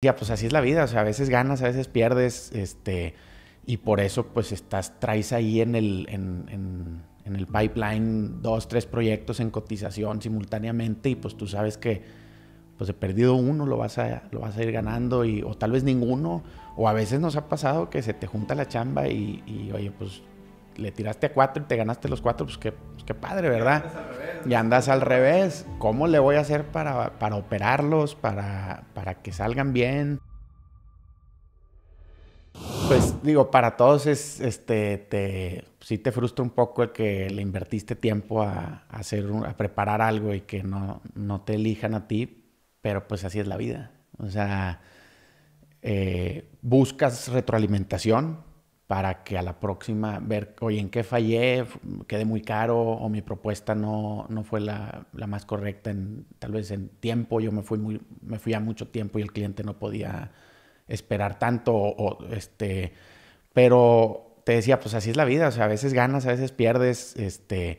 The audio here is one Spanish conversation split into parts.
Ya, pues así es la vida, o sea, a veces ganas, a veces pierdes, este, y por eso pues estás, traes ahí en el, en, el pipeline dos, tres proyectos en cotización simultáneamente y pues tú sabes que pues he perdido uno lo vas a, lo vas a ir ganando y, o tal vez ninguno, o a veces nos ha pasado que se te junta la chamba y oye, pues le tiraste a cuatro y te ganaste los cuatro, pues qué, pues padre, ¿verdad? Y andas al revés. ¿Cómo le voy a hacer para, operarlos, para, para que salgan bien? Pues digo, para todos es, este, te, sí te frustra un poco el que le invertiste tiempo a, hacer, preparar algo y que no, no te elijan a ti, pero pues así es la vida. O sea, eh, buscas retroalimentación, para que a la próxima ver, oye, ¿en qué fallé? ¿Quedé muy caro? ¿O mi propuesta no, no fue la, más correcta? En, tal vez en tiempo, yo me fui, muy, me fui a mucho tiempo y el cliente no podía esperar tanto. O, este, pero te decía, pues así es la vida, o sea, a veces ganas, a veces pierdes, este,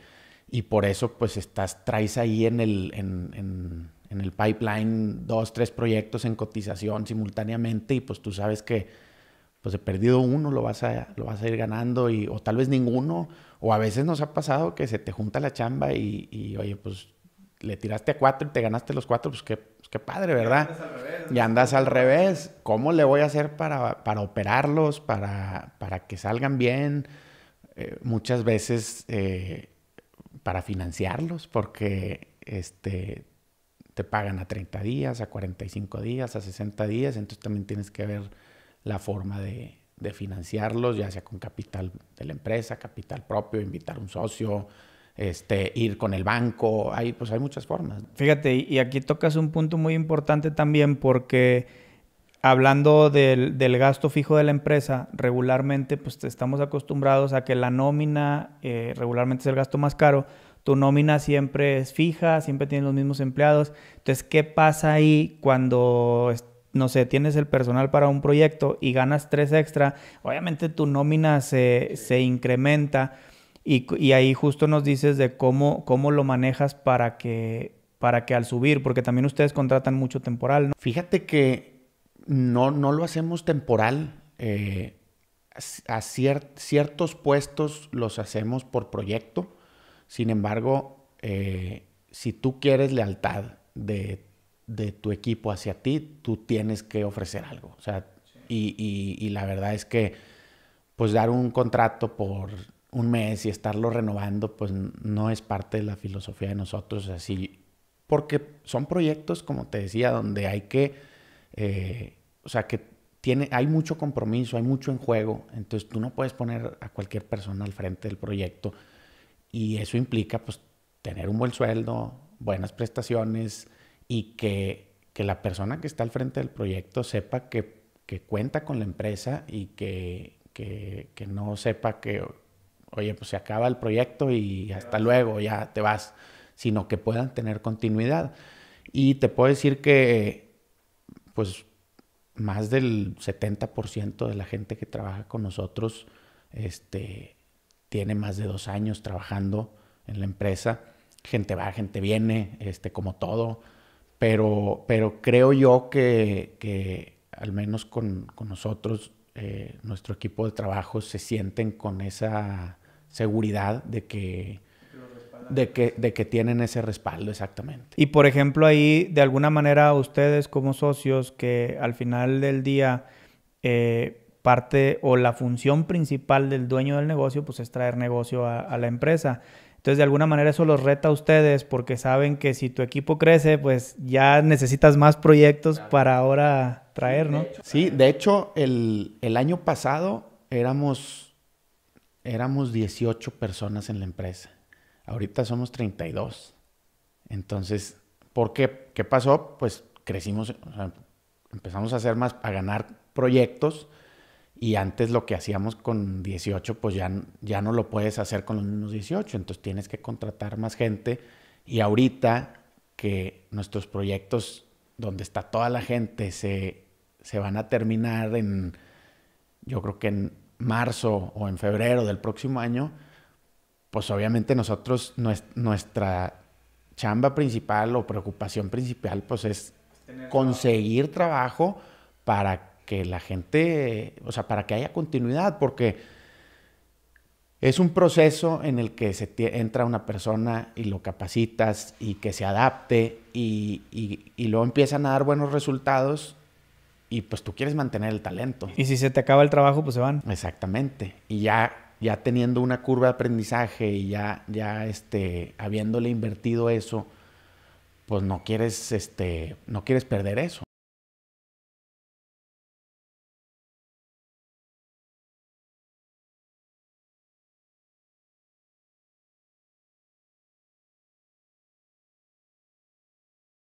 y por eso pues estás, traes ahí en el, en el pipeline dos, tres proyectos en cotización simultáneamente y pues tú sabes que pues he perdido uno lo vas a, lo vas a ir ganando y, o tal vez ninguno, o a veces nos ha pasado que se te junta la chamba y, oye, pues le tiraste a cuatro y te ganaste los cuatro, pues qué, pues, qué padre, ¿verdad? Y andas al revés. andas al revés. ¿Cómo le voy a hacer para, para operarlos, para, para que salgan bien? Eh, muchas veces eh, para financiarlos, porque este, te pagan a 30 días, a 45 días, a 60 días, entonces también tienes que ver la forma de, financiarlos, ya sea con capital de la empresa, capital propio, invitar un socio, este, ir con el banco, hay, pues hay muchas formas. Fíjate, y aquí tocas un punto muy importante también porque hablando del, gasto fijo de la empresa, regularmente pues estamos acostumbrados a que la nómina eh, regularmente es el gasto más caro, tu nómina siempre es fija, siempre tienes los mismos empleados, entonces, ¿qué pasa ahí cuando no sé, tienes el personal para un proyecto y ganas tres extra, obviamente tu nómina se, incrementa y, ahí justo nos dices de cómo, cómo lo manejas para que, para que al subir, porque también ustedes contratan mucho temporal, ¿no? Fíjate que no, no lo hacemos temporal. Eh, a ciertos puestos los hacemos por proyecto. Sin embargo, eh, si tú quieres lealtad de de tu equipo hacia ti, tú tienes que ofrecer algo. O sea, y, la verdad es que, pues dar un contrato por un mes y estarlo renovando, pues no es parte de la filosofía de nosotros, así, porque son proyectos, como te decía, donde hay que, eh, o sea, que tiene, hay mucho compromiso, hay mucho en juego, entonces tú no puedes poner a cualquier persona al frente del proyecto y eso implica, pues, tener un buen sueldo, buenas prestaciones, y que, que, la persona que está al frente del proyecto sepa que, cuenta con la empresa y que, no sepa que, oye, pues se acaba el proyecto y hasta luego, ya te vas, sino que puedan tener continuidad. Y te puedo decir que, pues, más del 70% de la gente que trabaja con nosotros este, tiene más de dos años trabajando en la empresa. Gente va, gente viene, este, como todo pero, pero creo yo que, al menos con, nosotros, eh, nuestro equipo de trabajo se sienten con esa seguridad de que, de que, de que tienen ese respaldo, exactamente. Y por ejemplo, ahí, de alguna manera, ustedes como socios, que al final del día eh, parte o la función principal del dueño del negocio, pues es traer negocio a, la empresa. Entonces, de alguna manera eso los reta a ustedes porque saben que si tu equipo crece, pues ya necesitas más proyectos para ahora traer, ¿no? Sí, de hecho, el, año pasado éramos, éramos 18 personas en la empresa. Ahorita somos 32. Entonces, ¿por qué? ¿Qué pasó? Pues crecimos, empezamos a hacer más, a ganar proyectos y antes lo que hacíamos con 18, pues ya, ya no lo puedes hacer con los mismos 18, entonces tienes que contratar más gente. Y ahorita que nuestros proyectos donde está toda la gente se, se van a terminar en, yo creo que en marzo o en febrero del próximo año, pues obviamente nosotros, nuestra chamba principal o preocupación principal, pues es conseguir trabajo para que que la gente, o sea, para que haya continuidad, porque es un proceso en el que se entra una persona y lo capacitas y que se adapte y, y, luego empiezan a dar buenos resultados y pues tú quieres mantener el talento. Y si se te acaba el trabajo, pues se van. Exactamente. Y ya, ya teniendo una curva de aprendizaje y ya, ya este, habiéndole invertido eso, pues no quieres, este, no quieres perder eso.